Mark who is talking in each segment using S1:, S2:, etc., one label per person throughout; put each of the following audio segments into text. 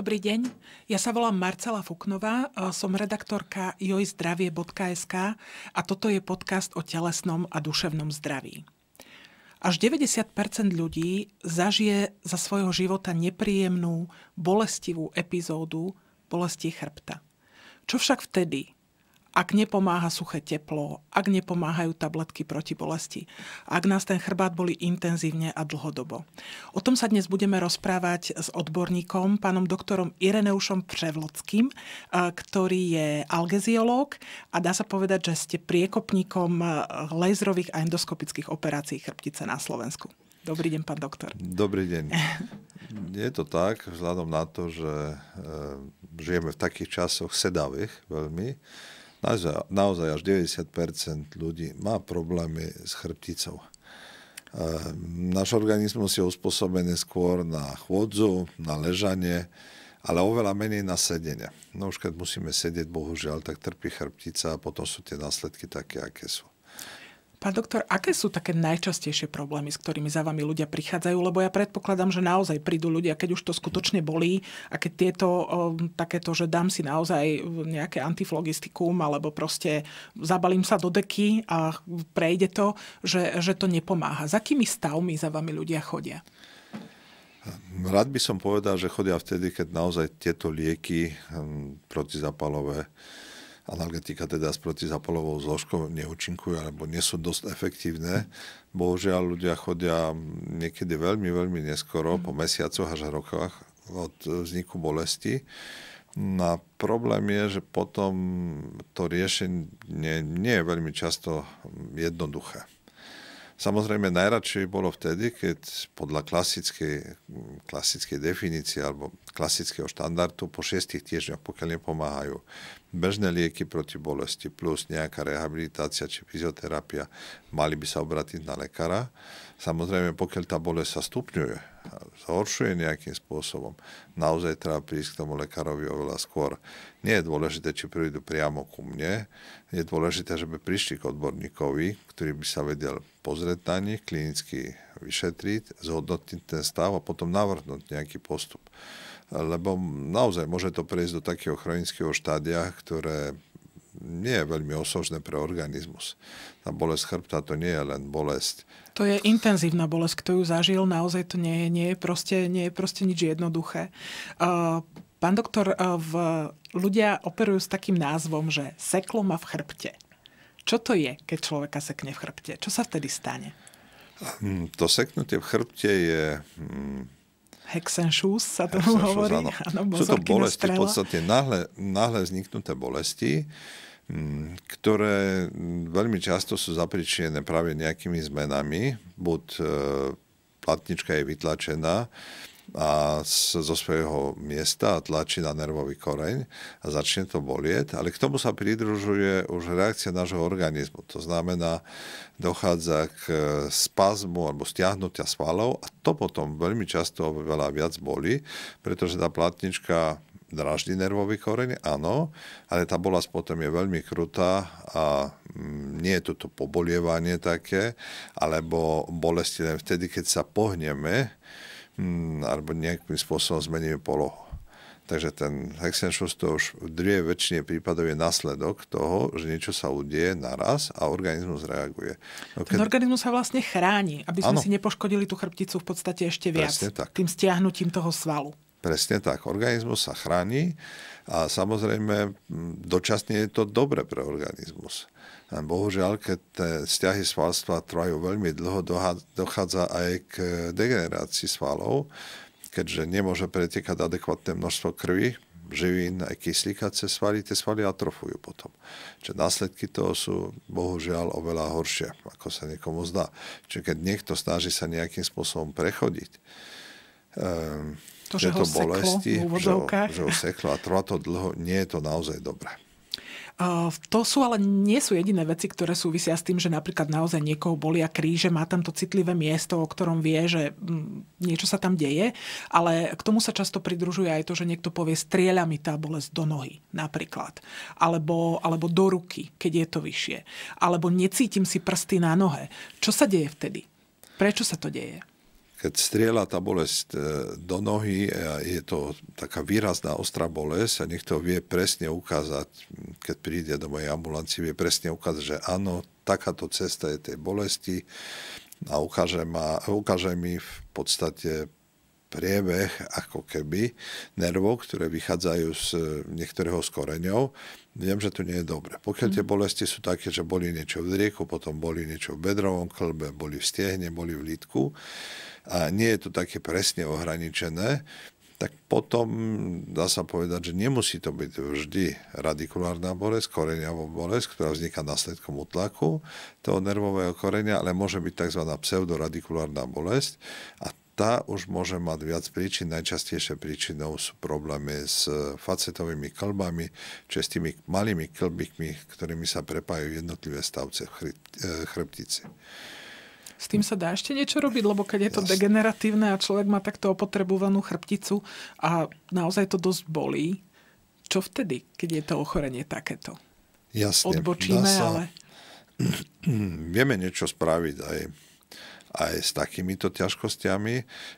S1: Dobrý deň, ja sa volám Marcela Fuknová, e, som redaktorka jojzdravie.sk a toto je podcast o telesnom a duševnom zdraví. Až 90% ľudí zažije za svojho života nepríjemnú, bolestivú epizódu bolesti chrbta. Čo však vtedy, ak nepomáha suché teplo, ak nepomáhajú tabletky proti bolesti, ak nás ten chrbát boli intenzívne a dlhodobo. O tom sa dnes budeme rozprávať s odborníkom, pánom doktorom Ireneušom Převlockým, e, ktorý je algeziológ a dá sa povedať, že ste priekopníkom e, lejzrových a endoskopických operácií chrbtice na Slovensku. Dobrý deň, pán doktor.
S2: Dobrý deň. Je to tak, vzhľadom na to, že e, žijeme v takých časoch sedavých veľmi, naozaj, naozaj až 90 ľudí má problémy s chrbticou. E, náš organizmus je uspôsobený skôr na chôdzu, na ležanie, ale oveľa menej na sedenie. No už keď musíme sedieť, bohužiaľ, tak trpí chrbtica a potom sú tie následky také, aké sú.
S1: Pán doktor, aké sú také najčastejšie problémy, s ktorými za vami ľudia prichádzajú? Lebo ja predpokladám, že naozaj prídu ľudia, keď už to skutočne bolí a keď tieto um, takéto, že dám si naozaj nejaké antiflogistikum alebo proste zabalím sa do deky a prejde to, že, že to nepomáha. Za akými stavmi za vami ľudia chodia?
S2: Rád by som povedal, že chodia vtedy, keď naozaj tieto lieky hm, protizápalové analgetika teda s protizapalovou zložkou neúčinkujú alebo nie sú dosť efektívne. Bohužiaľ ľudia chodia niekedy veľmi, veľmi neskoro, po mesiacoch až rokoch od vzniku bolesti. No a problém je, že potom to riešenie nie je veľmi často jednoduché. Samozrejme, najradšej bolo vtedy, keď podľa klasickej, mm, klasickej definície alebo klasického štandardu po šiestich týždňoch, pokiaľ nepomáhajú bežné lieky proti bolesti plus nejaká rehabilitácia či fyzioterapia, mali by sa obratiť na lekara. Samozrejme, pokiaľ tá bolesť sa stupňuje, zhoršuje nejakým spôsobom, naozaj treba prísť k tomu lekárovi oveľa skôr. Nie je dôležité, či prídu priamo ku mne, je dôležité, že by prišli k odborníkovi, ktorý by sa vedel pozrieť na nich, klinicky vyšetriť, zhodnotiť ten stav a potom navrhnúť nejaký postup. Lebo naozaj môže to prejsť do takého chronického štádia, ktoré nie je veľmi osožné pre organizmus. Tá bolesť chrbta to nie je len bolesť.
S1: To je intenzívna bolesť, kto ju zažil, naozaj to nie je, nie je, proste, nie je proste nič jednoduché. pán doktor, v, ľudia operujú s takým názvom, že seklo ma v chrbte. Čo to je, keď človeka sekne v chrbte? Čo sa vtedy stane?
S2: Hm, to seknutie v chrbte je... Hm, Hexenšús sa to Hexenšús, hovorí. Áno. Áno, Sú to bolesti, v podstate náhle, náhle vzniknuté bolesti, mm, ktoré mm, veľmi často sú zapričené práve nejakými zmenami, buď e, platnička je vytlačená, a z, zo svojho miesta a tlačí na nervový koreň a začne to bolieť, ale k tomu sa pridružuje už reakcia nášho organizmu. To znamená, dochádza k e, spazmu alebo stiahnutia svalov a to potom veľmi často veľa viac boli, pretože tá platnička draždí nervový koreň, áno, ale tá bolas potom je veľmi krutá a mm, nie je toto pobolievanie také, alebo bolesti len vtedy, keď sa pohneme, Mm, alebo nejakým spôsobom zmeníme polohu. Takže ten Hexenšus to už v drie väčšine prípadov je následok toho, že niečo sa udie naraz a organizmus reaguje. No keď... organizmus
S1: sa vlastne chráni, aby sme ano. si nepoškodili tú chrbticu v podstate ešte viac. tak. Tým stiahnutím toho svalu.
S2: Presne tak. Organizmus sa chráni a samozrejme dočasne je to dobre pre organizmus. Bohužiaľ, keď tie vzťahy svalstva trvajú veľmi dlho, dochádza aj k degenerácii svalov, keďže nemôže pretekať adekvátne množstvo krvi, živín, aj kyslíka cez svaly, tie svaly atrofujú potom. Čiže následky toho sú bohužiaľ oveľa horšie, ako sa niekomu zdá. Čiže keď niekto snaží sa nejakým spôsobom prechodiť, um, to, že ho bolesti, že, že ho seklo a trvá to dlho, nie je to naozaj dobré.
S1: To sú ale nie sú jediné veci, ktoré súvisia s tým, že napríklad naozaj niekoho bolia kríže, má tam to citlivé miesto, o ktorom vie, že mm, niečo sa tam deje, ale k tomu sa často pridružuje aj to, že niekto povie strieľa mi tá bolesť do nohy napríklad, alebo, alebo do ruky, keď je to vyššie, alebo necítim si prsty na nohe. Čo sa deje vtedy? Prečo sa to deje?
S2: keď strieľa tá bolesť e, do nohy, e, je to taká výrazná ostrá bolesť a niekto vie presne ukázať, keď príde do mojej ambulancie, vie presne ukázať, že áno, takáto cesta je tej bolesti a ukáže, ma, ukáže mi v podstate priebeh ako keby nervov, ktoré vychádzajú z niektorého z koreňov, viem, že to nie je dobre. Pokiaľ tie mhm. bolesti sú také, že boli niečo v rieku, potom boli niečo v bedrovom klbe, boli v stiehne, boli v lítku, a nie je to také presne ohraničené, tak potom dá sa povedať, že nemusí to byť vždy radikulárna bolesť, koreniavá bolesť, ktorá vzniká následkom utlaku toho nervového korenia, ale môže byť tzv. pseudoradikulárna bolesť a tá už môže mať viac príčin. Najčastejšie príčinou sú problémy s facetovými klbami, čiže s tými malými klbikmi, ktorými sa prepájajú jednotlivé stavce v e, chrbtici.
S1: S tým sa dá ešte niečo robiť, lebo keď je to degeneratívne a človek má takto opotrebovanú chrbticu a naozaj to dosť bolí, čo vtedy, keď je to ochorenie takéto?
S2: Jasne. Odbočíme, sa, ale... Vieme niečo spraviť aj, aj s takýmito ťažkostiami.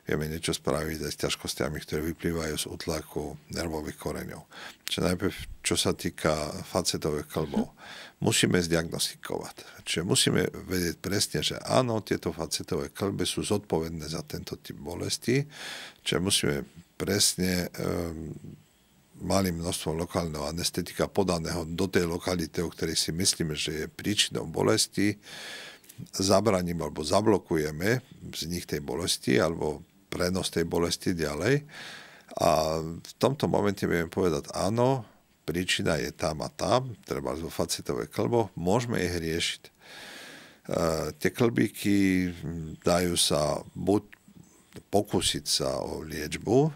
S2: Vieme niečo spraviť aj s ťažkostiami, ktoré vyplývajú z utlaku nervových koreňov. Čiže najprv, čo sa týka facetových klbov. Hm musíme zdiagnostikovať. Čiže musíme vedieť presne, že áno, tieto facetové klbe sú zodpovedné za tento typ bolesti, čiže musíme presne um, ehm, malým množstvom lokálneho anestetika podaného do tej lokality, o ktorej si myslíme, že je príčinou bolesti, zabraním alebo zablokujeme vznik tej bolesti alebo prenos tej bolesti ďalej. A v tomto momente vieme povedať áno, príčina je tam a tam, treba zo facetové klbo, môžeme ich riešiť. E, tie klbíky dajú sa buď pokúsiť sa o liečbu,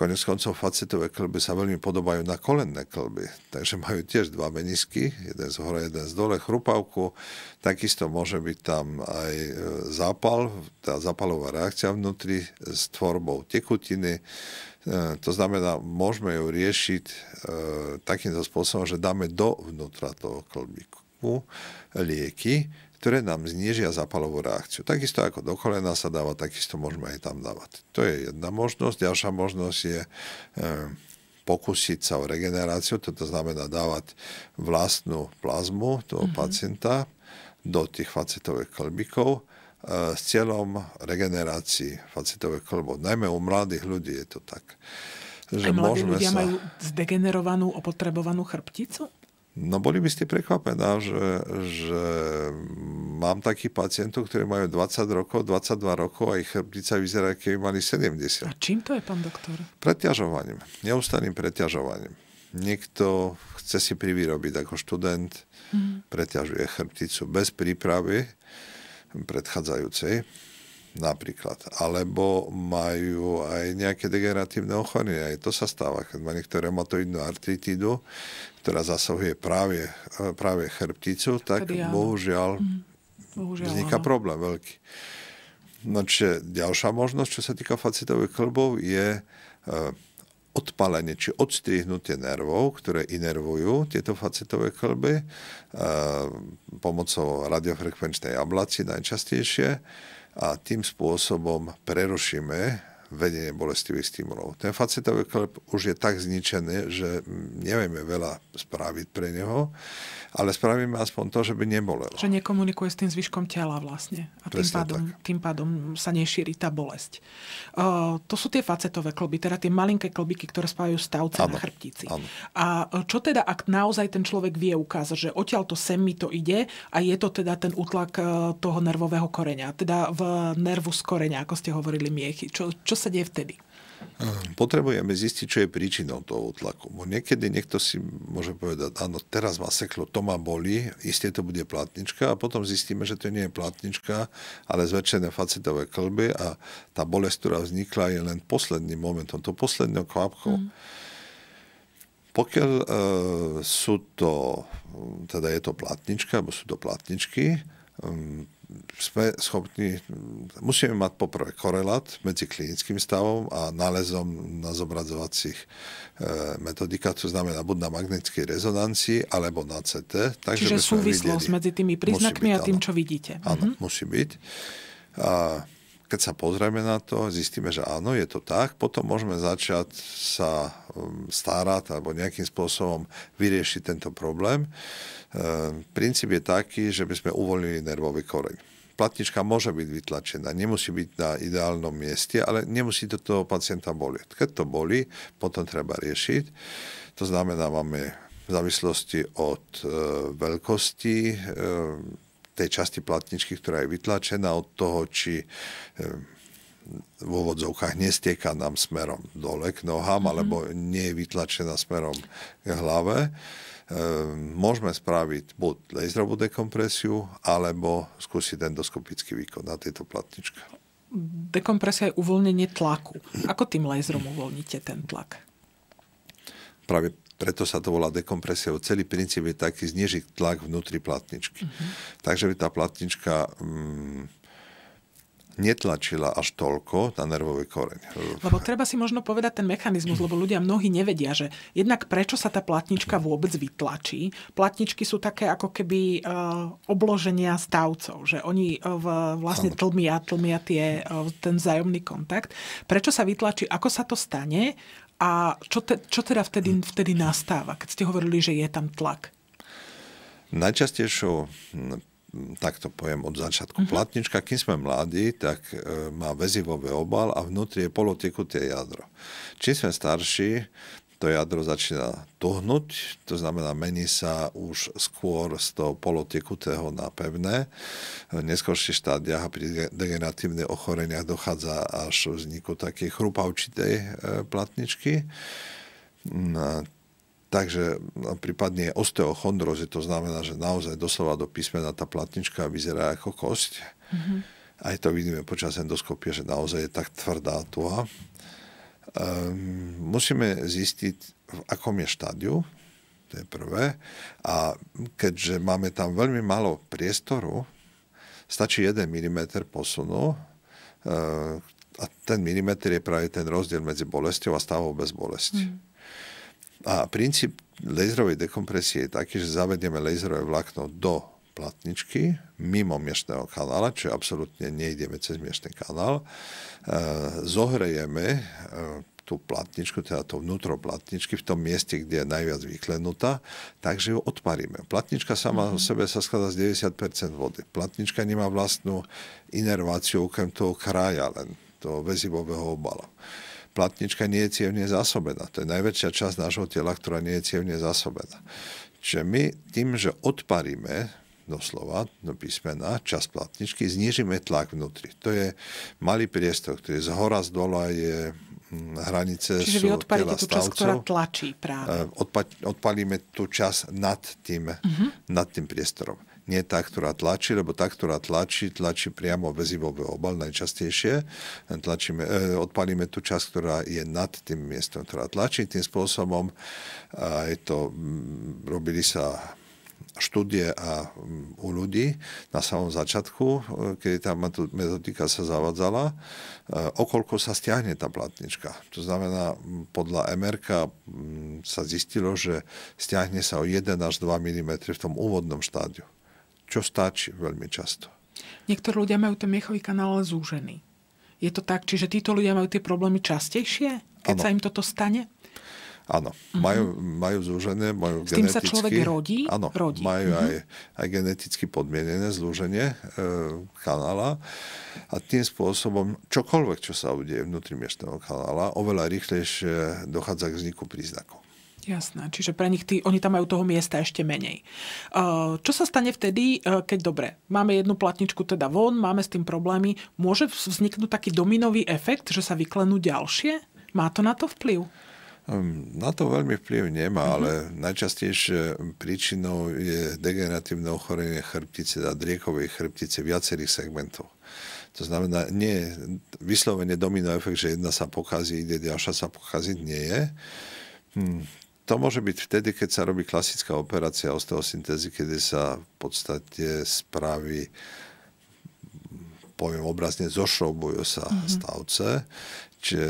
S2: konec koncov facetové klby sa veľmi podobajú na kolenné klby, takže majú tiež dva menisky, jeden z hore, jeden z dole, chrupavku, takisto môže byť tam aj e, zápal, tá zápalová reakcia vnútri s tvorbou tekutiny, E, to znamená, môžeme ju riešiť e, takýmto spôsobom, že dáme dovnútra toho klbíku lieky, ktoré nám znižia zapalovú reakciu. Takisto ako do kolena sa dáva, takisto môžeme aj tam dávať. To je jedna možnosť. Ďalšia možnosť je e, pokúsiť sa o regeneráciu, toto znamená dávať vlastnú plazmu toho mm-hmm. pacienta do tých facetových klbikov Eh, s cieľom regenerácií facitových klbov. Najmä u mladých ľudí je to tak. Že Aj mladí ľudia sa... majú
S1: zdegenerovanú, opotrebovanú chrbticu?
S2: No boli by ste prekvapená, že, že mám takých pacientov, ktorí majú 20 rokov, 22 rokov a ich chrbtica vyzerá, keby mali 70. A čím
S1: to je, pán doktor?
S2: Preťažovaním, Neustaným preťažovaním. Niekto chce si privyrobiť ako študent, mm. preťažuje chrbticu bez prípravy predchádzajúcej napríklad. Alebo majú aj nejaké degeneratívne ochorenia. Aj to sa stáva, keď má niekto reumatoidnú artritídu, ktorá zasahuje práve, práve chrbticu, tak Tedy, bohužiaľ, mm.
S1: bohužiaľ vzniká áno.
S2: problém veľký. No čiže ďalšia možnosť, čo sa týka facitových klbov, je e, odpalenie či odstrihnutie nervov, ktoré inervujú tieto facetové klby e, pomocou radiofrekvenčnej ablácie najčastejšie a tým spôsobom prerušíme vedenie bolestivých stimulov. Ten facetový klep už je tak zničený, že mm, nevieme veľa spraviť pre neho, ale spravíme aspoň to, že by nebolelo.
S1: Že nekomunikuje s tým zvyškom tela vlastne. A tým pádom, tým pádom sa nešíri tá bolesť. Uh, to sú tie facetové klby, teda tie malinké klbiky, ktoré spájajú stavce ano, na chrbtici. Ano. A e, čo teda, ak naozaj ten človek vie ukázať, že odtiaľ to sem mi to ide a je to teda ten útlak e, toho nervového koreňa, teda v z koreňa, ako ste hovorili miechy. Čo, čo sa deje vtedy?
S2: Potrebujeme zistiť, čo je príčinou toho útlaku. Bo niekedy niekto si môže povedať, áno, teraz ma seklo, to ma boli, isté to bude platnička a potom zistíme, že to nie je platnička, ale zväčšené facetové klby a tá bolesť, ktorá vznikla, je len posledným momentom, to posledného kvapkou. Mm. Pokiaľ e, sú to, teda je to platnička, alebo sú to platničky, sme schopní, musíme mať poprvé korelát medzi klinickým stavom a nálezom na zobrazovacích e, metodikách, to znamená buď na magnetickej rezonancii alebo na CT. Takže Čiže súvislosť medzi
S1: tými príznakmi byť, a tým, áno, čo vidíte. Áno,
S2: mhm. musí byť. A keď sa pozrieme na to, zistíme, že áno, je to tak, potom môžeme začať sa um, starať alebo nejakým spôsobom vyriešiť tento problém. E, princíp je taký, že by sme uvoľnili nervový koreň. Platnička môže byť vytlačená, nemusí byť na ideálnom mieste, ale nemusí to toho pacienta bolieť. Keď to boli, potom treba riešiť. To znamená, máme v závislosti od e, veľkosti e, tej časti platničky, ktorá je vytlačená od toho, či ehm, v úvodzovkách nestieka nám smerom dole k nohám, mm-hmm. alebo nie je vytlačená smerom k hlave. Ehm, môžeme spraviť buď laserovú dekompresiu, alebo skúsiť endoskopický výkon na tejto platničke.
S1: Dekompresia je uvoľnenie tlaku. Ako tým laserom uvoľníte ten tlak?
S2: Práve preto sa to volá dekompresia. Celý princíp je taký znižiť tlak vnútri platničky. Uh-huh. Takže by tá platnička mm, netlačila až toľko na nervové koreň. Lebo
S1: treba si možno povedať ten mechanizmus, lebo ľudia mnohí nevedia, že jednak prečo sa tá platnička vôbec vytlačí. Platničky sú také ako keby eh, obloženia stavcov, že oni uh, vlastne tlmia, tlmia tie, eh, ten vzájomný kontakt. Prečo sa vytlačí, ako sa to stane a čo, te, čo teda vtedy, vtedy nastáva, keď ste hovorili, že je tam tlak?
S2: Najčastejšou, hm, takto poviem od začiatku, uh-huh. platnička, kým sme mladí, tak e, má väzivový obal a vnútri je polotekuté jadro. Čím sme starší, to jadro začína tuhnúť, to znamená mení sa už skôr z toho polotekutého na pevné. V neskôrších štádiach a pri degeneratívnych ochoreniach dochádza až v vzniku takej chrupavčitej e, platničky. Mm, takže no, prípadne osteochondrozy, to znamená, že naozaj doslova do písmena tá platnička vyzerá ako kosť. Mm-hmm. Aj to vidíme počas endoskopie, že naozaj je tak tvrdá tuha. Ehm, musíme zistiť, v akom je štádiu, to je prvé. A keďže máme tam veľmi málo priestoru, stačí 1 mm posunu ehm, a ten mm je práve ten rozdiel medzi bolestou a stavom bez bolesti. Mm. A princíp laserovej dekompresie je taký, že zavedieme laserové vlákno do platničky mimo miestneho kanála, čo absolútne nejdeme cez miestny kanál. E, zohrejeme e, tú platničku, teda to vnútro platničky v tom mieste, kde je najviac vyklenutá, takže ju odparíme. Platnička sama mm-hmm. o sebe sa skladá z 90% vody. Platnička nemá vlastnú inerváciu okrem toho kraja, len toho väzivového obala. Platnička nie je cievne zásobená. To je najväčšia časť nášho tela, ktorá nie je cievne zásobená. Čiže my tým, že odparíme doslova, do písmena, čas platničky, znižíme tlak vnútri. To je malý priestor, ktorý z hora, z dola je mm, hranice Čiže sú vy odpalíte tú časť, ktorá
S1: tlačí práve. E,
S2: odpa- odpalíme tú časť nad tým, uh-huh. nad tým priestorom. Nie tá, ktorá tlačí, lebo tá, ktorá tlačí, tlačí priamo väzivový obal najčastejšie. Tlačíme, e, odpalíme tú časť, ktorá je nad tým miestom, ktorá tlačí. Tým spôsobom e, to, mm, robili sa štúdie a mm, u ľudí na samom začiatku, e, keď tá metodika sa zavadzala, e, okolko sa stiahne tá platnička. To znamená, podľa mr sa zistilo, že stiahne sa o 1 až 2 mm v tom úvodnom štádiu, čo stačí veľmi často.
S1: Niektorí ľudia majú ten miechový kanál zúžený. Je to tak, čiže títo ľudia majú tie problémy častejšie, keď ano. sa im toto stane?
S2: Áno, mhm. majú, majú zúžené, majú S tým sa človek rodí? Áno, rodí. majú mhm. aj, aj geneticky podmienené zúženie e, kanála a tým spôsobom čokoľvek, čo sa udeje vnútri miestneho kanála, oveľa rýchlejšie dochádza k vzniku príznakov.
S1: Jasné, čiže pre nich tí, oni tam majú toho miesta ešte menej. E, čo sa stane vtedy, e, keď dobre, máme jednu platničku teda von, máme s tým problémy, môže vzniknúť taký dominový efekt, že sa vyklenú ďalšie? Má to na to vplyv?
S2: Hm, na to veľmi vplyv nemá, mm-hmm. ale najčastejšie príčinou je degeneratívne ochorenie chrbtice a driekovej chrbtice viacerých segmentov. To znamená, nie vyslovene domino efekt, že jedna sa pokazí, ide ďalšia sa pokaziť, nie je. Hm. To môže byť vtedy, keď sa robí klasická operácia osteosyntézy, kedy sa v podstate spraví poviem obrazne, zošrobujú sa mm-hmm. stavce. E,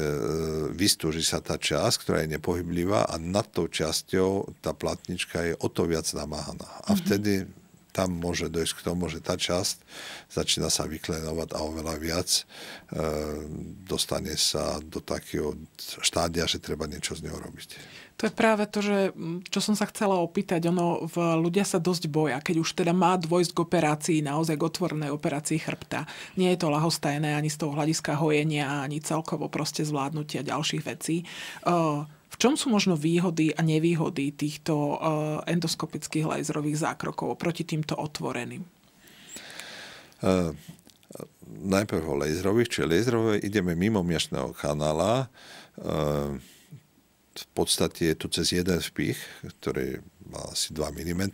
S2: vystúži sa tá časť, ktorá je nepohyblivá a nad tou časťou tá platnička je o to viac namáhaná. A mhm. vtedy tam môže dojsť k tomu, že tá časť začína sa vyklenovať a oveľa viac e, dostane sa do takého štádia, že treba niečo z neho robiť.
S1: To je práve to, že čo som sa chcela opýtať, ono, v, ľudia sa dosť boja, keď už teda má dvojsť k operácii, naozaj k otvorenej operácii chrbta. Nie je to lahostajné ani z toho hľadiska hojenia, ani celkovo proste zvládnutia ďalších vecí. V čom sú možno výhody a nevýhody týchto endoskopických lajzrových zákrokov proti týmto otvoreným?
S2: Uh najprv o lejzrových, čiže lejzrové ideme mimo miešného kanála. E, v podstate je to cez jeden vpich, ktorý má asi 2 mm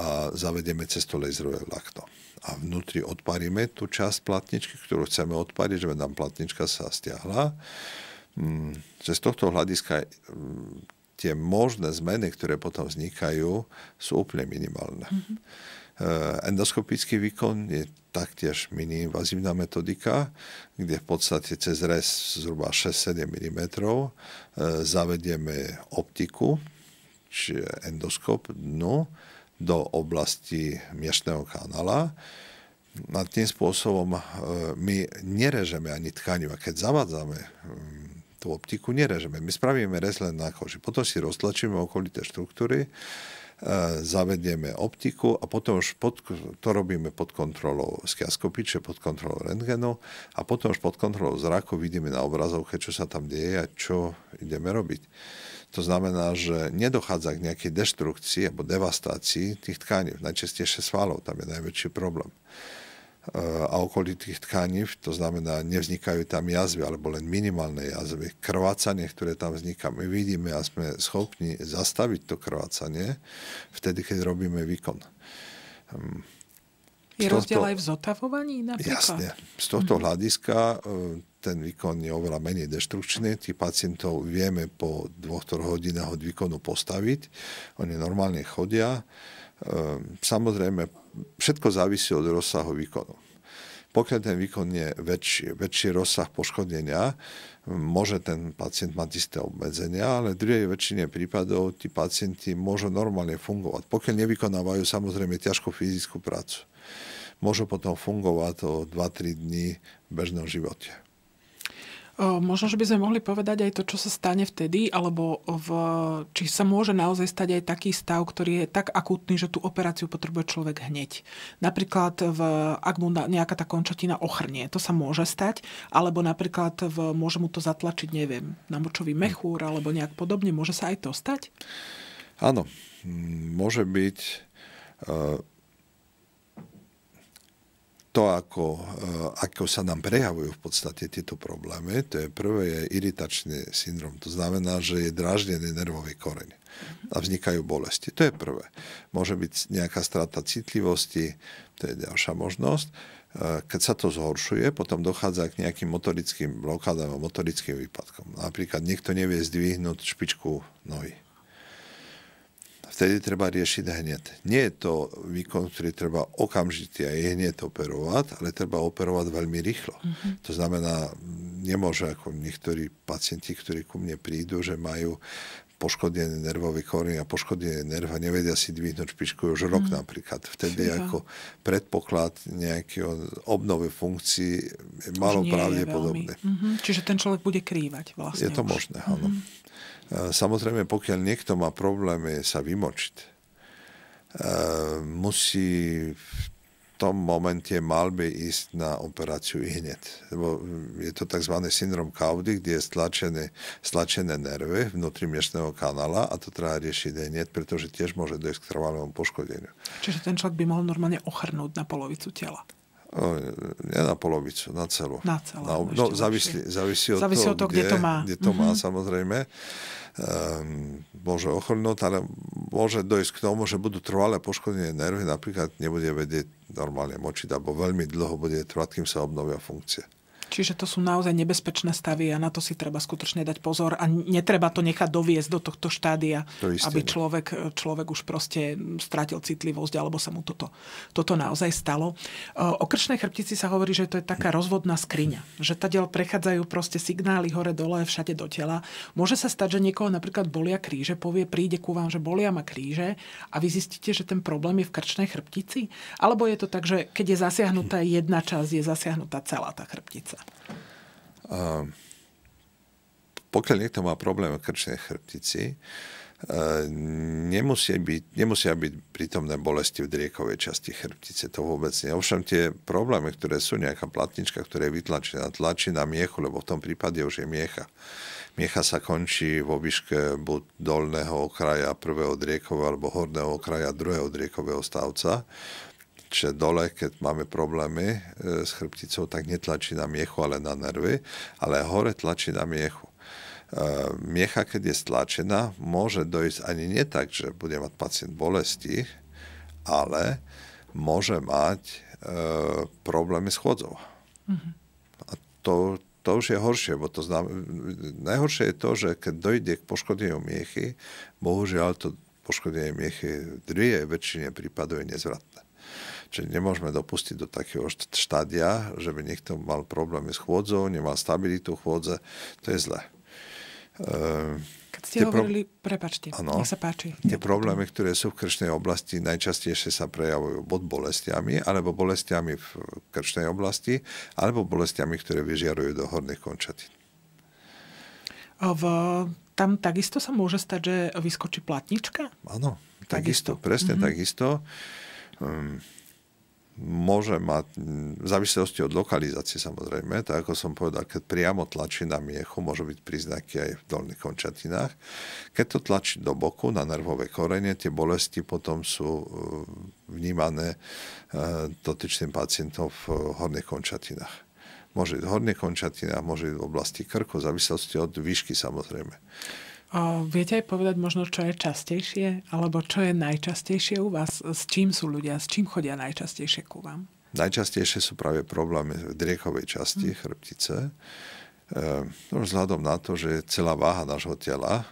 S2: a zavedieme cez to laserové vlákno. A vnútri odparíme tú časť platničky, ktorú chceme odpariť, že nám platnička sa stiahla. Cez mm, z tohto hľadiska mm, tie možné zmeny, ktoré potom vznikajú, sú úplne minimálne. Mm-hmm. Eh, endoskopický výkon je taktiež mini-invazívna metodika, kde v podstate cez rez zhruba 6-7 mm eh, zavedieme optiku, či endoskop dnu do oblasti miešného kanála. A tým spôsobom eh, my nerežeme ani tkaniva. Keď zavádzame mm, tú optiku, nerežeme. My spravíme rez len na koži. Potom si roztlačíme okolité štruktúry E, zavedieme optiku a potom už pod, to robíme pod kontrolou skiaskopiče, pod kontrolou rentgenu a potom už pod kontrolou zraku vidíme na obrazovke, čo sa tam deje a čo ideme robiť. To znamená, že nedochádza k nejakej deštrukcii alebo devastácii tých tkaní, najčastejšie svalov, tam je najväčší problém a okolitých tkaní, to znamená, nevznikajú tam jazvy alebo len minimálne jazvy. Krvácanie, ktoré tam vzniká, my vidíme a sme schopní zastaviť to krvácanie vtedy, keď robíme výkon. Hm. Je tohto, rozdiel aj v
S1: zotavovaní napríklad? Jasne.
S2: Z tohto mhm. hľadiska e, ten výkon je oveľa menej deštrukčný. Tých pacientov vieme po dvoch, troch hodinách od výkonu postaviť. Oni normálne chodia Ehm, samozrejme, všetko závisí od rozsahu výkonu. Pokiaľ ten výkon je väčší, väčší rozsah poškodenia, môže ten pacient mať isté obmedzenia, ale v druhej väčšine prípadov tí pacienti môžu normálne fungovať, pokiaľ nevykonávajú samozrejme ťažkú fyzickú prácu. Môžu potom fungovať o 2-3 dní v bežnom živote.
S1: Ehm, možno, že by sme mohli povedať aj to, čo sa stane vtedy, alebo v, či sa môže naozaj stať aj taký stav, ktorý je tak akutný, že tú operáciu potrebuje človek hneď. Napríklad, v, ak mu nejaká tá končatina ochrnie, to sa môže stať, alebo napríklad v, môže mu to zatlačiť, neviem, na močový hm. mechúr alebo nejak podobne, môže sa aj to stať?
S2: Áno, môže byť. Ehm, to, ako, eh, ako sa nám prejavujú v podstate tieto problémy, to je prvé je iritačný syndrom. To znamená, že je dráždený nervový koreň a vznikajú bolesti. To je prvé. Môže byť nejaká strata citlivosti, to je ďalšia možnosť. Eh, keď sa to zhoršuje, potom dochádza k nejakým motorickým blokádám a motorickým výpadkom. Napríklad niekto nevie zdvihnúť špičku nohy vtedy treba riešiť hneď. Nie je to výkon, ktorý treba okamžite a hneď operovať, ale treba operovať veľmi rýchlo. Mm-hmm. To znamená, nemôže ako niektorí pacienti, ktorí ku mne prídu, že majú poškodené nervové kory a poškodené nerva. nevedia si dvihnúť špičku už rok mm. napríklad. Vtedy Fíha. ako predpoklad nejakého obnovy funkcií malo pravdepodobné.
S1: Mm-hmm. Čiže ten človek bude krývať vlastne. Je to už. možné, áno.
S2: Mm-hmm. Eh, samozrejme, pokiaľ niekto má problémy sa vymočiť, eh, musí v tom momente mal by ísť na operáciu hneď. Lebo hm, je to tzv. syndrom kaudy, kde je stlačené, stlačené nervy vnútri miestneho kanála a to treba riešiť hneď, pretože tiež môže dojsť k trvalému poškodeniu.
S1: Čiže ten človek by mal normálne ochrnúť na polovicu tela. No, nie na
S2: polovicu, na celú. Na celú. Na, no, závisí, závisí, od závisí od toho kde, kde to má. Kde to má, mm-hmm. samozrejme. Um, môže ochrnúť, ale môže dojsť k tomu, že budú trvalé poškodenie nervy, napríklad nebude vedieť normálne močiť, alebo veľmi dlho bude trvať, kým sa obnovia funkcie.
S1: Čiže to sú naozaj nebezpečné stavy a na to si treba skutočne dať pozor a netreba to nechať doviesť do tohto štádia, to isté, aby no. človek, človek už proste strátil citlivosť alebo sa mu toto, toto naozaj stalo. O krčnej chrbtici sa hovorí, že to je taká rozvodná skriňa, že tadiaľ prechádzajú proste signály hore-dole, všade do tela. Môže sa stať, že niekoho napríklad bolia kríže, povie, príde ku vám, že bolia ma kríže a vy zistíte, že ten problém je v krčnej chrbtici? Alebo je to tak, že keď je zasiahnutá jedna časť, je zasiahnutá celá tá chrbtica?
S2: Pokiaľ niekto má problém krčnej chrbtici, nemusia byť, nemusia byť prítomné bolesti v driekovej časti chrbtice, to vôbec nie. Ovšem tie problémy, ktoré sú, nejaká platnička, ktorá je vytlačená, tlačí na miechu, lebo v tom prípade už je miecha. Miecha sa končí v obiške buď dolného okraja prvého driekového alebo horného okraja druhého driekového stavca čiže dole, keď máme problémy e, s chrbticou, tak netlačí na miechu, ale na nervy, ale hore tlačí na miechu. E, miecha, keď je stlačená, môže dojsť ani nie tak, že bude mať pacient bolesti, ale môže mať e, problémy s chodzou. Mm-hmm. A to, to už je horšie, bo to znam, najhoršie je to, že keď dojde k poškodeniu miechy, bohužiaľ to poškodenie miechy drie väčšine prípadov je nezvratné. Čiže nemôžeme dopustiť do takého štádia, že by niekto mal problémy s chôdzou, nemal stabilitu chôdze. To je zle. Ehm, Keď ste pro... hovorili,
S1: prepačte, ano, nech sa páči. Tie
S2: problémy, ktoré sú v krčnej oblasti, najčastejšie sa prejavujú bod bolestiami, alebo bolestiami v krčnej oblasti, alebo bolestiami, ktoré vyžiarujú do horných končatín.
S1: V, tam takisto sa môže stať, že vyskočí platnička?
S2: Áno, takisto, takisto presne mm-hmm. takisto. Um, môže mať, v závislosti od lokalizácie samozrejme, tak ako som povedal, keď priamo tlačí na miechu, môžu byť príznaky aj v dolných končatinách. Keď to tlačí do boku, na nervové korene, tie bolesti potom sú e, vnímané e, dotyčným pacientom v horných končatinách. Môže byť v horných končatinách, môže byť v oblasti krku, v závislosti od výšky samozrejme.
S1: O, viete aj povedať možno, čo je častejšie, alebo čo je najčastejšie u vás? S čím sú ľudia, s čím chodia najčastejšie ku vám?
S2: Najčastejšie sú práve problémy v driechovej časti mm. chrbtice. E, no, vzhľadom na to, že celá váha nášho tela,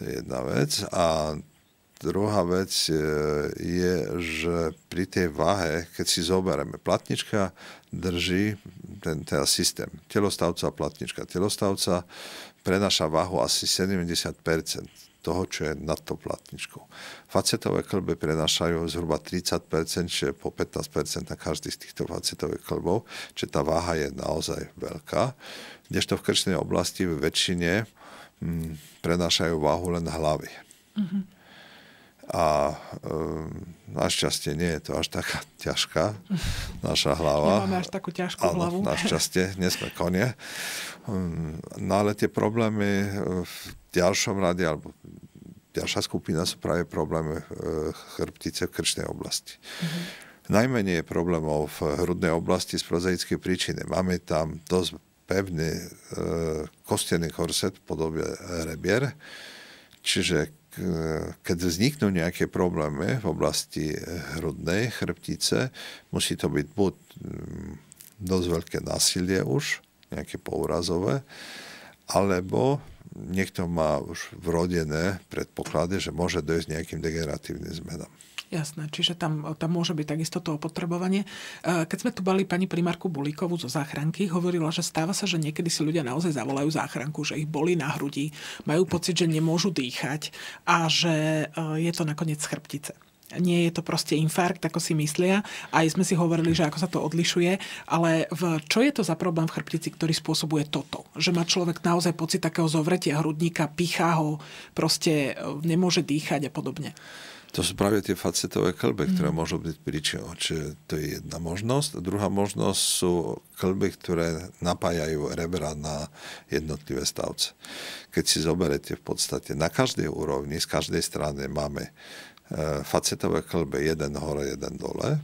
S2: to je jedna vec. A druhá vec e, je, že pri tej váhe, keď si zoberieme, platnička drží ten, ten systém. Telostavca a platnička. Telostavca prenáša váhu asi 70 toho, čo je nad tou platničkou. Facetové klby prenášajú zhruba 30%, čiže po 15% na každý z týchto facetových klbov, čiže tá váha je naozaj veľká. Kdežto v krčnej oblasti v väčšine m, mm, prenášajú váhu len hlavy. Mm-hmm a e, našťastie nie je to až taká ťažká naša hlava. Nemáme
S1: až takú ťažkú Áno, hlavu. Našťastie,
S2: nie sme konie. Hm, no ale tie problémy e, v ďalšom rade, alebo ďalšia skupina sú práve problémy e, chrbtice v krčnej oblasti. Mm-hmm. Najmenej je problémov v hrudnej oblasti z prozaickej príčiny. Máme tam dosť pevný e, kostený korset v podobe rebier, čiže E, keď vzniknú nejaké problémy v oblasti e, hrudnej chrbtice, musí to byť buď mm, dosť veľké násilie už, nejaké pourazové, alebo niekto má už vrodené predpoklady, že môže dojsť nejakým degeneratívnym zmenám.
S1: Jasné, čiže tam, tam môže byť takisto to opotrebovanie. E, keď sme tu bali pani primárku Bulíkovú zo záchranky, hovorila, že stáva sa, že niekedy si ľudia naozaj zavolajú záchranku, že ich boli na hrudi, majú pocit, že nemôžu dýchať a že e, je to nakoniec chrbtice nie je to proste infarkt, ako si myslia. Aj sme si hovorili, že ako sa to odlišuje, ale v, čo je to za problém v chrbtici, ktorý spôsobuje toto? Že má človek naozaj pocit takého zovretia hrudníka, pichá ho, proste e, nemôže dýchať a podobne.
S2: To sú práve tie facetové ktoré mm. môžu byť príčinou. Čiže to je jedna možnosť. Druhá možnosť sú klby, ktoré napájajú rebra na jednotlivé stavce. Keď si zoberete v podstate na každej úrovni, z každej strany máme e, facetové klbe, jeden hore, jeden dole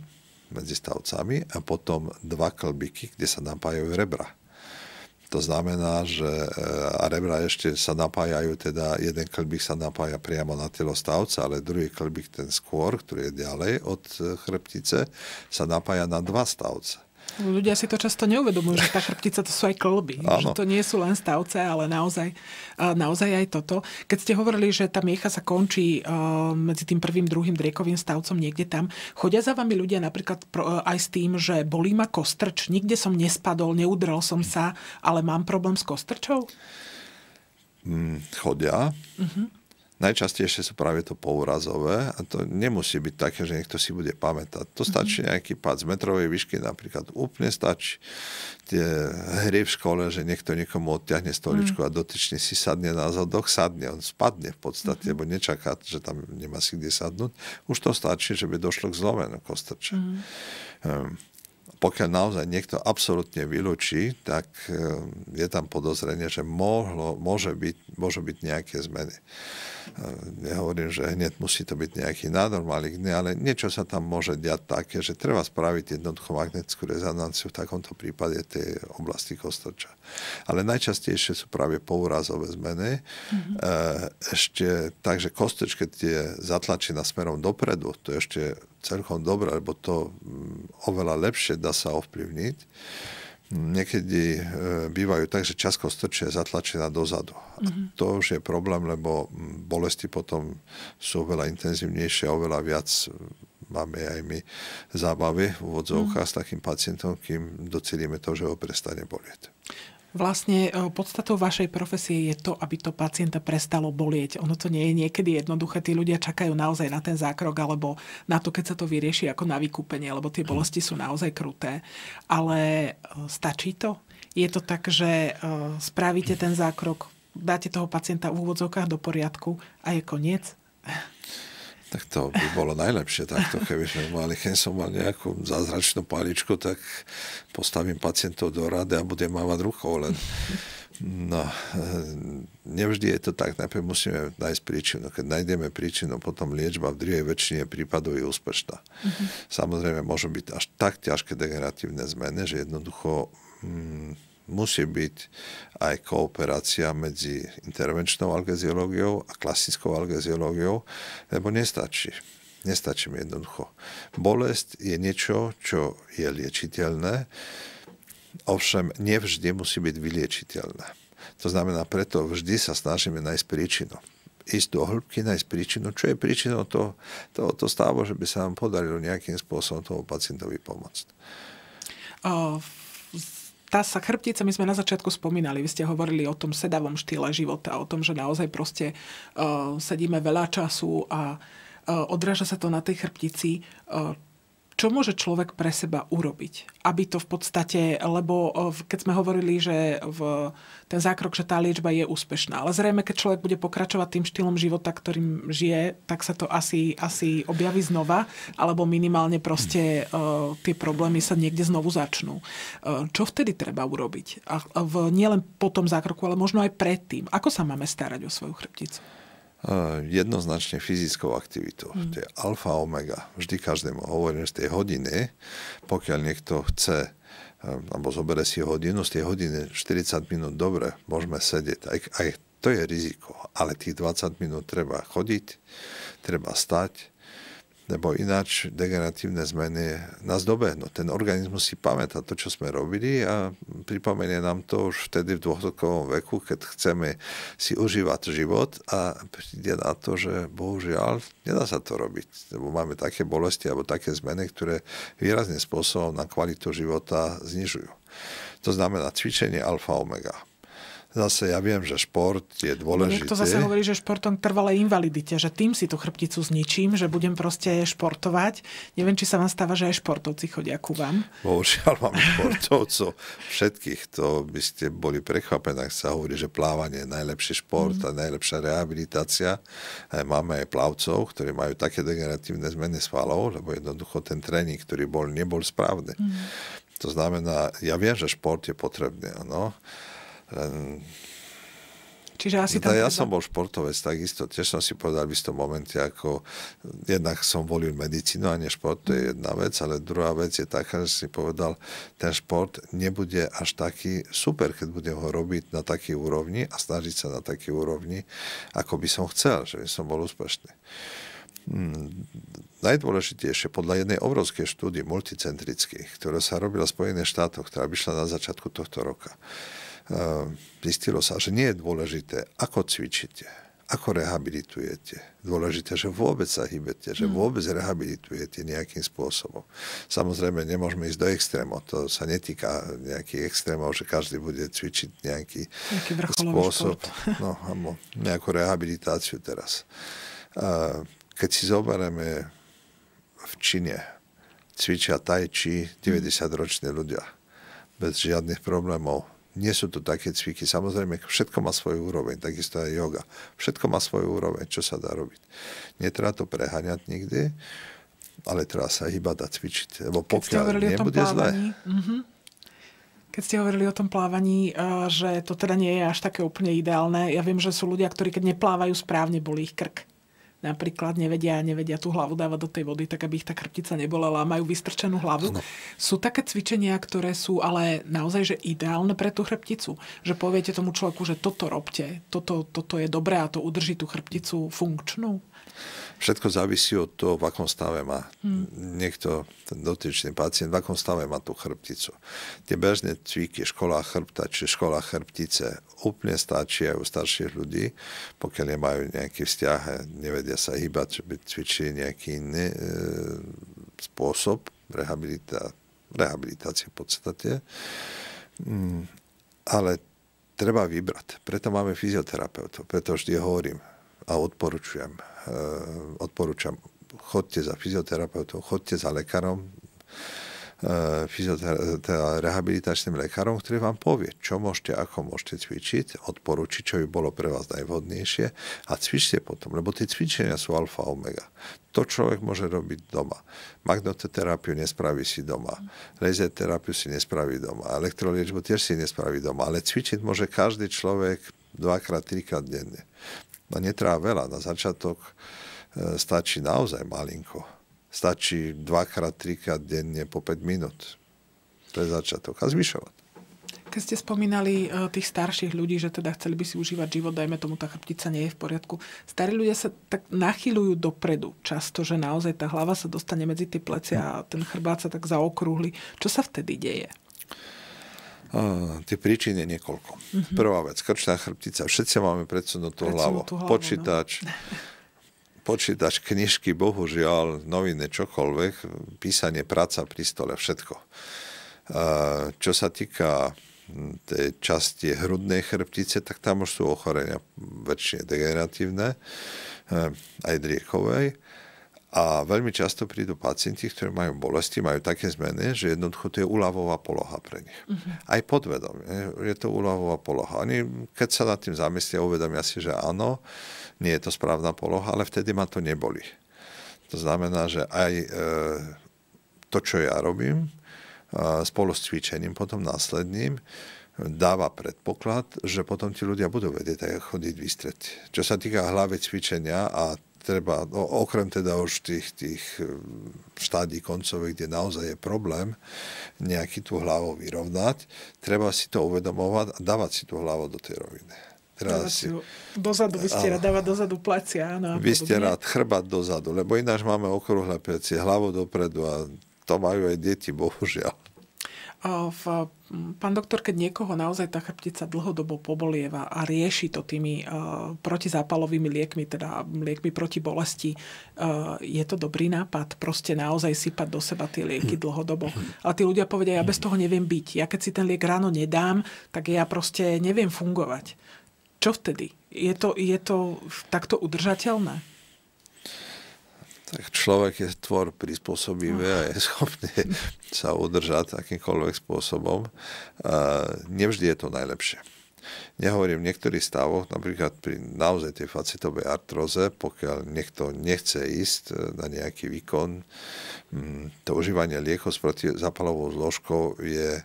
S2: medzi stavcami a potom dva klbiky, kde sa napájajú rebra. To znamená, že e, a rebra ešte sa napájajú, teda jeden klbík sa napája priamo na telo stavca, ale druhý klbík, ten skôr, ktorý je ďalej od e, chrbtice, sa napája na dva stavce.
S1: Ľudia si to často neuvedomujú, že tá chrbtica to sú aj klby. Že to nie sú len stavce, ale naozaj, naozaj aj toto. Keď ste hovorili, že tá miecha sa končí medzi tým prvým, druhým driekovým stavcom niekde tam, chodia za vami ľudia napríklad aj s tým, že bolí ma kostrč, nikde som nespadol, neudrel som sa, ale mám problém s kostrčou?
S2: Mm, chodia. Uh-huh. Najčastejšie sú práve to pourazové a to nemusí byť také, že niekto si bude pamätať. To mhm. stačí nejaký pád z metrovej výšky, napríklad úplne stačí tie hry v škole, že niekto niekomu odťahne stoličku mhm. a dotyčne si sadne na zadok, sadne, on spadne v podstate, mhm. lebo nečaká, že tam nemá si kde sadnúť. Už to stačí, že by došlo k zlomenu kostrče. Um, pokiaľ naozaj niekto absolútne vylúči, tak eh, je tam podozrenie, že mohlo, môže, byť, môže byť nejaké zmeny. Eh, nehovorím, že hneď musí to byť nejaký nánormálny, ale niečo sa tam môže diať také, že treba spraviť jednoducho magnetickú rezonanciu v takomto prípade tej oblasti kostrča. Ale najčastejšie sú práve pourazové zmeny. Mm-hmm. Ešte tak, že kostrč, keď je zatlačená smerom dopredu, to je ešte celkom dobré, lebo to mm, oveľa lepšie dá sa ovplyvniť. Niekedy e, bývajú tak, že časko je zatlačená dozadu. Mm-hmm. A mhm. to už je problém, lebo mm, bolesti potom sú oveľa intenzívnejšie, a oveľa viac e, máme aj my zábavy v odzovkách mm. hmm s takým pacientom, kým docelíme to, že ho prestane bolieť
S1: vlastne e, podstatou vašej profesie je to, aby to pacienta prestalo bolieť. Ono to nie je niekedy jednoduché. Tí ľudia čakajú naozaj na ten zákrok alebo na to, keď sa to vyrieši ako na vykúpenie, lebo tie mhm. bolesti sú naozaj kruté. Ale e, stačí to? Je to tak, že e, spravíte ten zákrok, dáte toho pacienta v úvodzovkách do poriadku a je koniec?
S2: Tak to by bolo najlepšie takto, keby sme mali, keď som mal nejakú zázračnú paličku, tak postavím pacientov do rady a budem mávať rukou len. No, nevždy je to tak. Najprv musíme nájsť príčinu. Keď nájdeme príčinu, potom liečba v druhej väčšine prípadov je úspešná. Mm-hmm. Samozrejme, môžu byť až tak ťažké degeneratívne zmeny, že jednoducho... Mm, musí byť aj kooperácia medzi intervenčnou algeziológiou a klasickou algeziológiou, lebo nestačí. Nestačí mi jednoducho. Bolesť je niečo, čo je liečiteľné, ovšem nevždy musí byť vyliečiteľné. To znamená, preto vždy sa snažíme nájsť príčinu ísť do hĺbky, nájsť príčinu. Čo je príčinou to, to stavu, že by sa nám podarilo nejakým spôsobom tomu pacientovi pomôcť?
S1: A v tá sa chrbtica, my sme na začiatku spomínali, vy ste hovorili o tom sedavom štýle života, o tom, že naozaj proste uh, sedíme veľa času a uh, odráža sa to na tej chrbtici. Uh, čo môže človek pre seba urobiť? Aby to v podstate, lebo keď sme hovorili, že v ten zákrok, že tá liečba je úspešná, ale zrejme, keď človek bude pokračovať tým štýlom života, ktorým žije, tak sa to asi, asi objaví znova, alebo minimálne proste uh, tie problémy sa niekde znovu začnú. Uh, čo vtedy treba urobiť? A v, len po tom zákroku, ale možno aj predtým. Ako sa máme starať o svoju chrbticu?
S2: E, jednoznačne fyzickou aktivitou. Mm. To je alfa omega. Vždy každému hovorím z tej hodiny, pokiaľ niekto chce e, alebo zobere si hodinu, z tej hodiny 40 minút, dobre, môžeme sedieť. Aj, aj to je riziko, ale tých 20 minút treba chodiť, treba stať, lebo ináč degeneratívne zmeny nás dobehnú. Ten organizmus si pamätá to, čo sme robili a pripomenie nám to už vtedy v dôchodkovom veku, keď chceme si užívať život a príde na to, že bohužiaľ nedá sa to robiť, lebo máme také bolesti alebo také zmeny, ktoré výrazne spôsobom na kvalitu života znižujú. To znamená cvičenie alfa-omega Zase ja viem, že šport je no, dôležitý. Niekto zase hovorí,
S1: že športom trvalej invalidite, že tým si tú chrbticu zničím, že budem proste športovať. Neviem, či sa vám stáva, že aj športovci chodia ku vám.
S2: Bohužiaľ mám športovcov všetkých. To by ste boli prechvapení, ak sa hovorí, že plávanie je najlepší šport mm. a mhm. najlepšia rehabilitácia. E, máme aj plavcov, ktorí majú také degeneratívne zmeny svalov, lebo jednoducho ten tréning, ktorý bol, nebol správny. Mm. To znamená, ja viem, že šport je potrebný, áno, len... Čiže
S1: asi no tam ja som
S2: bol športovec, takisto. Tiež som si povedal v istom momente, ako jednak som volil medicínu a nie šport, to je jedna vec, ale druhá vec je taká, že si povedal, ten šport nebude až taký super, keď budem ho robiť na takej úrovni a snažiť sa na takej úrovni, ako by som chcel, že by som bol úspešný. Hmm. najdôležitejšie podľa jednej obrovskej štúdie multicentrických, ktorá sa robila v Spojených štátoch, ktorá vyšla na začiatku tohto roka, Ehm, zistilo sa, že nie je dôležité, ako cvičíte, ako rehabilitujete. Dôležité, že vôbec sa hýbete, že mm. vôbec rehabilitujete nejakým spôsobom. Samozrejme, nemôžeme ísť do extrémov. To sa netýka nejakých extrémov, že každý bude cvičiť nejaký, nejaký spôsob. Šport. No, alebo nejakú rehabilitáciu teraz. Ehm, keď si zoberieme v Číne, cvičia tai chi 90-roční mm. ľudia bez žiadnych problémov nie sú to také cviky. Samozrejme, všetko má svoj úroveň, takisto aj yoga. Všetko má svoj úroveň, čo sa dá robiť. Netreba to preháňať nikdy, ale treba sa iba dá cvičiť. Lebo pokiaľ nebude zle... Mm-hmm
S1: keď ste hovorili o tom plávaní, eh, že to teda nie je až také úplne ideálne. Ja viem, že sú ľudia, ktorí keď neplávajú správne, bolí ich krk napríklad nevedia, a nevedia tú hlavu dávať do tej vody, tak aby ich tá krtica nebolela, majú vystrčenú hlavu. Ano. Sú také cvičenia, ktoré sú ale naozaj že ideálne pre tú chrbticu. Že poviete tomu človeku, že toto robte, toto, toto je dobré a to udrží tú chrbticu funkčnú.
S2: Všetko závisí od toho, v akom stave má hmm. niekto, ten dotyčný pacient, v akom stave má tú chrbticu. Tie bežné cviky, škola chrbta či škola chrbtice úplne stačí aj u starších ľudí, pokiaľ nemajú nejaký vzťah a nevedia sa hýbať, že by cvičili nejaký iný e, spôsob rehabilita, rehabilitácie v podstate. Mm, ale treba vybrať. Preto máme fyzioterapeutov, preto vždy hovorím a odporúčujem Eh, odporúčam, chodte za fyzioterapeutom, chodte za lekárom, eh, teda rehabilitačným lekárom, ktorý vám povie, čo môžete, ako môžete cvičiť, odporúčiť, čo by bolo pre vás najvhodnejšie a cvičte potom, lebo tie cvičenia sú alfa a omega. To človek môže robiť doma. Magnetoterapiu nespraví si doma, laser terapiu si nespraví doma, elektroliečbu tiež si nespraví doma, ale cvičiť môže každý človek dvakrát, trikrát denne. No netreba veľa. Na začiatok e, stačí naozaj malinko. Stačí dvakrát, trikrát denne po 5 minút. To je začiatok. A zvyšovať.
S1: Keď ste spomínali e, tých starších ľudí, že teda chceli by si užívať život, dajme tomu, tá chrbtica nie je v poriadku. Starí ľudia sa tak nachyľujú dopredu často, že naozaj tá hlava sa dostane medzi tie plecia a ten chrbát sa tak zaokrúhli. Čo sa vtedy deje?
S2: tie príčiny niekoľko. Mm-hmm. Prvá vec, krčná chrbtica. Všetci máme predsunutú hlavu. hlavu. No. Počítač, no. počítač, knižky, bohužiaľ, noviny, čokoľvek, písanie, práca pri stole, všetko. čo sa týka tej časti hrudnej chrbtice, tak tam už sú ochorenia väčšie degeneratívne, e, aj driekovej. A veľmi často prídu pacienti, ktorí majú bolesti, majú také zmeny, že jednoducho to je uľavová poloha pre nich. Uh-huh. Aj podvedomie, je to uľavová poloha. Oni, keď sa nad tým zamyslia, uvedomia si, že áno, nie je to správna poloha, ale vtedy ma to neboli. To znamená, že aj e, to, čo ja robím, e, spolu s cvičením potom následným, dáva predpoklad, že potom ti ľudia budú vedieť aj chodiť vystreť. Čo sa týka hlavy cvičenia a treba, no, okrem teda už tých, tých e, štádí koncových, kde naozaj je problém nejaký tú hlavu vyrovnať, treba si to uvedomovať a dávať si tú hlavu do tej roviny. Treba dávať si...
S1: Dozadu vy vystierať, dávať dozadu plecia. Áno, vy ste rád
S2: chrbať dozadu, lebo ináč máme okrúhle plecie, hlavu dopredu a to majú aj deti, bohužiaľ
S1: v, pán doktor, keď niekoho naozaj tá chrbtica dlhodobo pobolieva a rieši to tými uh, protizápalovými liekmi, teda liekmi proti bolesti, uh, je to dobrý nápad proste naozaj sypať do seba tie lieky dlhodobo. Ale tí ľudia povedia, ja bez toho neviem byť. Ja keď si ten liek ráno nedám, tak ja proste neviem fungovať. Čo vtedy? Je to, je to takto udržateľné?
S2: tak človek je tvor prispôsobivý a je schopný sa udržať akýmkoľvek spôsobom. Nevždy je to najlepšie. Nehovorím v niektorých stavoch, napríklad pri naozaj tej facitovej artroze, pokiaľ niekto nechce ísť e, na nejaký výkon, mm, to užívanie liekov s protizapalovou zložkou je e,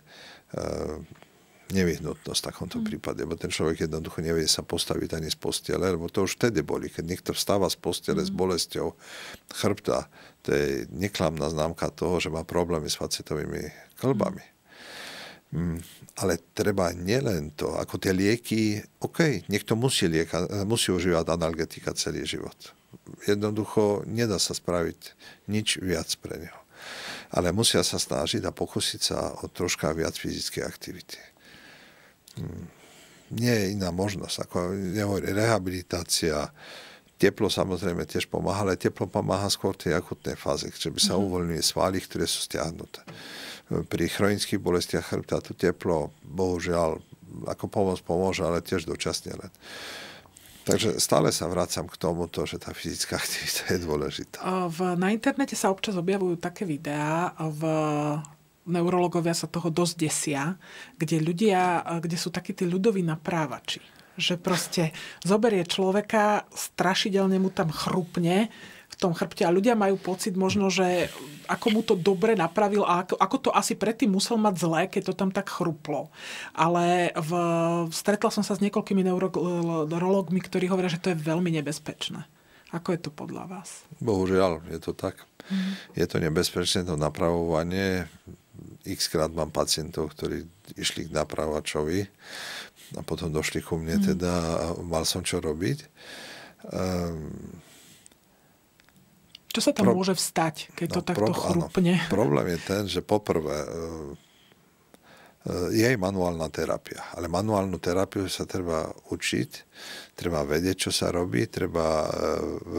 S2: nevyhnutnosť v takomto mm. prípade, lebo ten človek jednoducho nevie sa postaviť ani z postele, lebo to už vtedy boli, keď niekto vstáva z postele mm. s bolestou chrbta, to je neklamná známka toho, že má problémy s facetovými klbami. Mm. mm. Ale treba nielen to, ako tie lieky, OK, niekto musí, lieka, musí užívať analgetika celý život. Jednoducho nedá sa spraviť nič viac pre neho. Ale musia sa snažiť a pokúsiť sa o troška viac fyzické aktivity nie je iná možnosť. Ako nehovorí, rehabilitácia, teplo samozrejme tiež pomáha, ale teplo pomáha skôr tej akutnej fáze, že by sa mm-hmm. uvoľnili svaly, ktoré sú stiahnuté. Pri chronických bolestiach chrbta to teplo, bohužiaľ, ako pomoc pomôže, ale tiež dočasne len. Takže stále sa vracam k tomu, že tá fyzická aktivita je dôležitá.
S1: na internete sa občas objavujú také videá v neurologovia sa toho dosť desia, kde ľudia, eh, kde sú takí tí ľudoví naprávači. Že proste zoberie človeka, strašidelne mu tam chrupne v tom chrbte a ľudia majú pocit možno, že ako mu to dobre napravil a ako, ako to asi predtým musel mať zlé, keď to tam tak chruplo. Ale v, stretla som sa s niekoľkými eh, neurologmi, ktorí hovoria, že to je veľmi nebezpečné. Ako je to podľa vás?
S2: Bohužiaľ, je to tak. Mm-hmm. Je to nebezpečné, to napravovanie x krát mám pacientov, ktorí išli k napravačovi a potom došli ku mne mm. teda a mal som čo robiť. Um,
S1: čo sa tam pro... môže vstať, keď no, to takto pro... chrupne? Ano,
S2: Problém je ten, že poprvé ehm, e, je aj manuálna terapia, ale manuálnu terapiu sa treba učiť, treba vedieť, čo sa robí, treba e,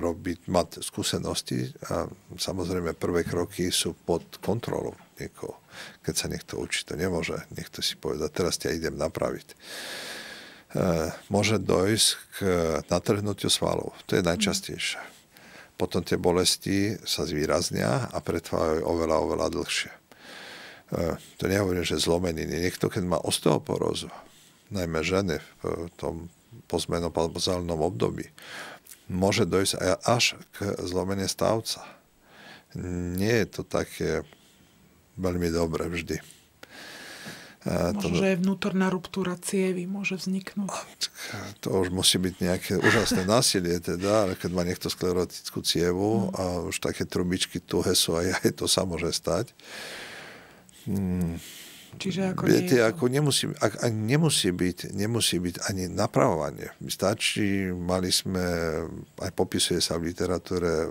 S2: robiť, mať skúsenosti a samozrejme prvé kroky sú pod kontrolou niekoho. Keď sa niekto učí, to nemôže. Niekto si povedať, teraz ťa idem napraviť. E, môže dojsť k natrhnutiu svalov. To je najčastejšie. Potom tie bolesti sa zvýraznia a pretrvajú oveľa, oveľa dlhšie. E, to nehovorím, že zlomeniny. Niekto, keď má osteoporózu, najmä ženy v tom pozmenopazálnom období, môže dojsť až k zlomenie stavca. Nie je to také veľmi dobre vždy. A to... Možno, že
S1: vnútorná ruptúra cievy môže vzniknúť.
S2: To už musí byť nejaké úžasné násilie, teda, ale keď má niekto sklerotickú cievu mm. a už také trubičky tuhé sú aj, aj to sa môže stať. Mm. Čiže ako Viete, nie to... ako nemusí, ak, ak nemusí, byť, nemusí byť ani napravovanie. Stačí, mali sme, aj popisuje sa v literatúre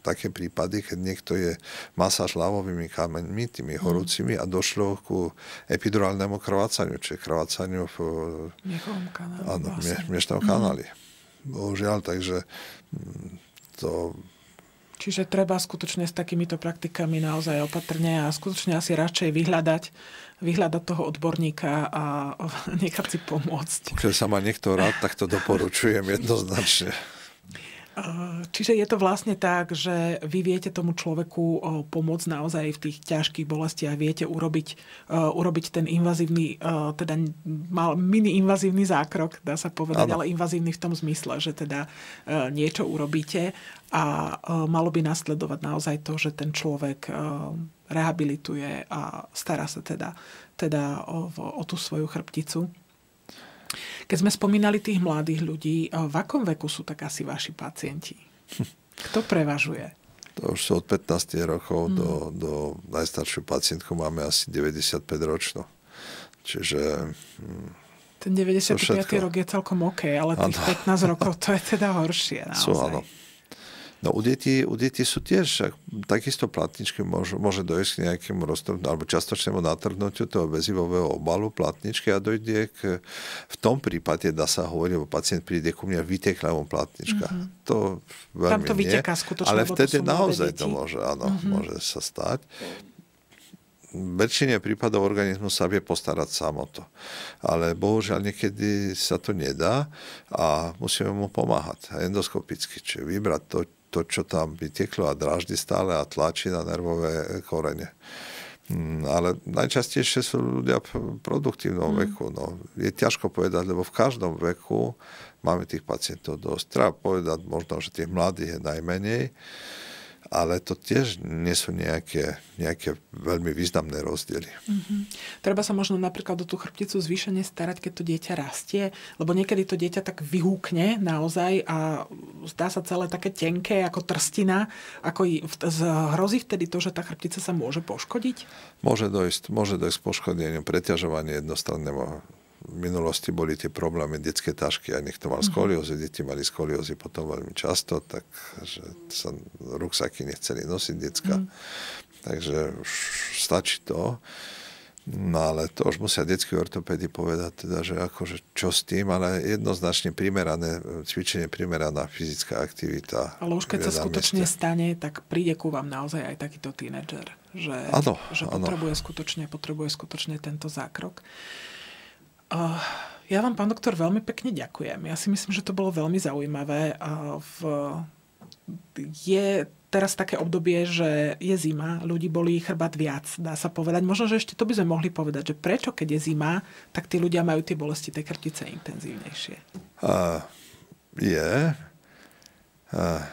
S2: také prípady, keď niekto je masáž lávovými kameňmi, tými mhm. horúcimi a došlo ku epidurálnemu krvácaniu, čiže krvácaniu v kanáli, vlastne. miešnom mhm. kanáli. Bohužiaľ, takže mm, to...
S1: Čiže treba skutočne s takýmito praktikami naozaj opatrne a skutočne asi radšej vyhľadať, vyhľadať toho odborníka a nechať si pomôcť.
S2: Keď sa má niekto rád, tak to doporučujem jednoznačne.
S1: Eh, čiže je to vlastne tak, že vy viete tomu človeku eh, pomôcť naozaj v tých ťažkých bolestiach, viete urobiť, eh, urobiť ten invazívny, teda mal mini invazívny zákrok, dá sa povedať, ano. ale invazívny v tom zmysle, že teda niečo urobíte a malo by nasledovať naozaj to, že ten človek rehabilituje a stará sa teda, teda o, o tú svoju chrbticu. Keď sme spomínali tých mladých ľudí, eh, v akom veku sú tak asi vaši pacienti? Kto prevažuje?
S2: To už sú od 15 rokov mm. do, do najstaršiu pacientku máme asi 95 ročno. Čiže... Hm,
S1: Ten 95. rok je celkom OK, ale tých ano. 15 rokov to je teda horšie. Naozaj. Sú, áno.
S2: No u detí, u detí sú tiež, ak, takisto platničky môžu, môže dojsť k nejakému roztrhnutiu alebo častočnému natrhnutiu toho väzivového obalu platničky a dojde k, v tom prípade dá sa hovoriť, lebo pacient príde ku mne mu platnička. Mm-hmm. To veľmi Tam to nie, vyteká skutočne, Ale vtedy to naozaj to môže, áno, mm-hmm. môže sa stať V väčšine prípadov organizmu sa vie postarať sám o to. Ale bohužiaľ niekedy sa to nedá a musíme mu pomáhať endoskopicky, čiže vybrať to, to, čo tam vytieklo a draždi stále a tlačí na nervové korene. Mm, ale najčastejšie sú ľudia v produktívnom mm. veku. No. Je ťažko povedať, lebo v každom veku máme tých pacientov dosť. Treba povedať možno, že tých mladých je najmenej ale to tiež nie sú nejaké, nejaké veľmi významné rozdiely.
S1: Mm-hmm. Treba sa možno napríklad o tú chrbticu zvýšenie starať, keď to dieťa rastie, lebo niekedy to dieťa tak vyhúkne naozaj a zdá sa celé také tenké ako trstina, ako z hrozí vtedy to, že tá chrbtica sa môže poškodiť?
S2: Môže dojsť, môže dojsť k poškodeniu, preťažovanie jednostranného v minulosti boli tie problémy detské tašky, aj niekto mal mhm. skoliózy, deti mali skoliózy potom veľmi často, takže sa ruksaky nechceli nosiť decka. Mm. Takže už stačí to. No ale to už musia detskí ortopédy povedať, teda, že akože čo s tým, ale jednoznačne primerané cvičenie, primeraná fyzická aktivita. Ale už keď sa skutočne
S1: mieste. stane, tak príde ku vám naozaj aj takýto tínedžer, že, ano, že ano. potrebuje, skutočne, potrebuje skutočne tento zákrok. Uh, ja vám, pán doktor, veľmi pekne ďakujem. Ja si myslím, že to bolo veľmi zaujímavé. A v, je teraz také obdobie, že je zima, ľudí boli chrbát viac, dá sa povedať. Možno, že ešte to by sme mohli povedať, že prečo, keď je zima, tak tí ľudia majú tie bolesti tej krtice intenzívnejšie.
S2: Uh, je,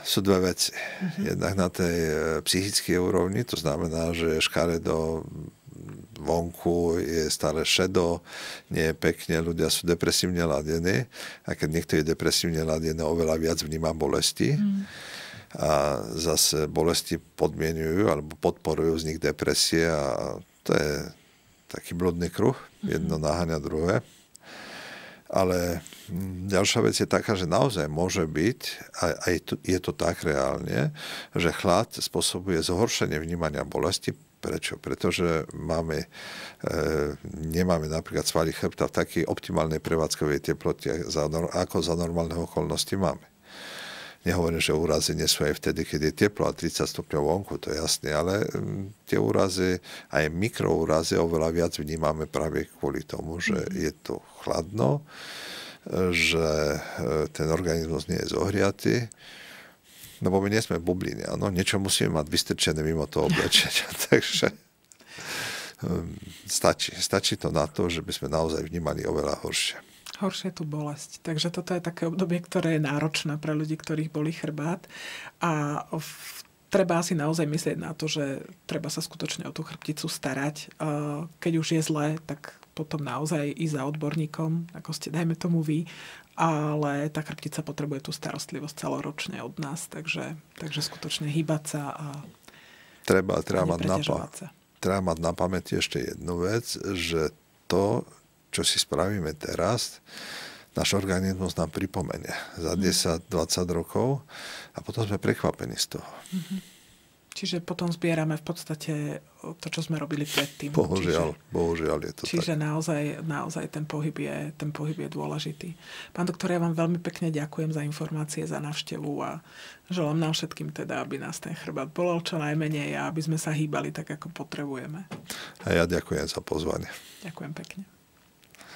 S2: sú dve veci. Mm-hmm. Jednak na tej e, psychickej úrovni, to znamená, že do vonku je stále šedo, nie je pekne, ľudia sú depresívne ladení a keď niekto je depresívne ladený, oveľa viac vníma bolesti. Mm. A zase bolesti podmienujú alebo podporujú vznik depresie a to je taký blodný kruh, mhm. jedno naháňa druhé. Ale hm, ďalšia vec je taká, že naozaj môže byť, a je to tak reálne, že chlad spôsobuje zhoršenie vnímania bolesti, Prečo? Pretože máme, e, nemáme napríklad svaly chrbta v takej optimálnej prevádzkovej teplote, ako za normálne okolnosti máme. Nehovorím, že úrazy nie sú aj vtedy, keď je teplo a 30 stupňov vonku, to je jasné, ale mm, tie úrazy, aj mikroúrazy oveľa viac vnímame práve kvôli tomu, že mhm. je to chladno, že e, ten organizmus nie je zohriatý, lebo my nie sme bubliny, áno, niečo musíme mať vystrčené mimo toho oblečenia, takže mm, stačí, stačí to na to, že by sme naozaj vnímali oveľa horšie
S1: horšia je tu bolesť. Takže toto je také obdobie, ktoré je náročné pre ľudí, ktorých boli chrbát. A v, treba asi naozaj myslieť na to, že treba sa skutočne o tú chrbticu starať. Keď už je zle, tak potom naozaj i za odborníkom, ako ste, dajme tomu vy, ale tá chrbtica potrebuje tú starostlivosť celoročne od nás, takže, takže skutočne hýbať sa a
S2: treba, treba, a mať na, treba mať na pamäti ešte jednu vec, že to, čo si spravíme teraz, náš organizmus nám pripomenie. za 10-20 mhm. rokov a potom sme prekvapení z toho.
S1: Mhm. Čiže potom zbierame v podstate to, čo sme robili predtým. Bohužiaľ,
S2: čiže, bohužiaľ je to
S1: čiže tak. Čiže naozaj, naozaj ten, pohyb je, ten pohyb je dôležitý. Pán doktor, ja vám veľmi pekne ďakujem za informácie, za návštevu a želám nám všetkým teda, aby nás ten chrbát bolel čo najmenej a aby sme sa hýbali tak, ako potrebujeme.
S2: A ja ďakujem za pozvanie.
S1: Ďakujem pekne.